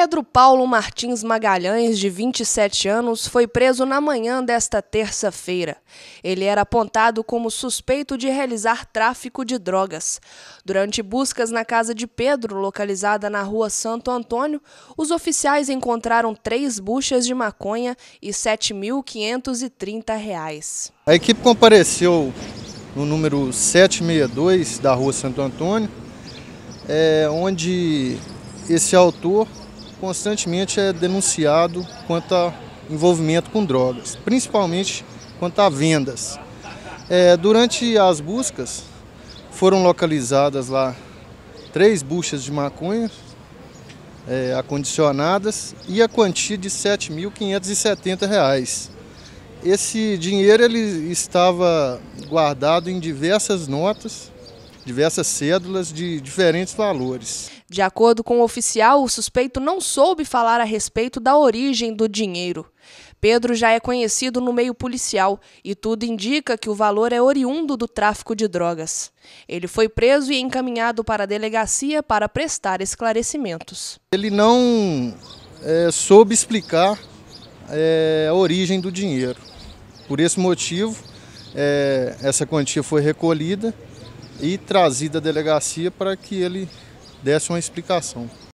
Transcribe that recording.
Pedro Paulo Martins Magalhães, de 27 anos, foi preso na manhã desta terça-feira. Ele era apontado como suspeito de realizar tráfico de drogas. Durante buscas na casa de Pedro, localizada na rua Santo Antônio, os oficiais encontraram três buchas de maconha e R$ 7.530. A equipe compareceu no número 762 da rua Santo Antônio, é, onde esse autor constantemente é denunciado quanto a envolvimento com drogas, principalmente quanto a vendas. É, durante as buscas, foram localizadas lá três buchas de maconha é, acondicionadas e a quantia de R$ 7.570. Esse dinheiro ele estava guardado em diversas notas, diversas cédulas de diferentes valores. De acordo com o oficial, o suspeito não soube falar a respeito da origem do dinheiro. Pedro já é conhecido no meio policial e tudo indica que o valor é oriundo do tráfico de drogas. Ele foi preso e encaminhado para a delegacia para prestar esclarecimentos. Ele não é, soube explicar é, a origem do dinheiro. Por esse motivo, é, essa quantia foi recolhida e trazida à delegacia para que ele desse uma explicação.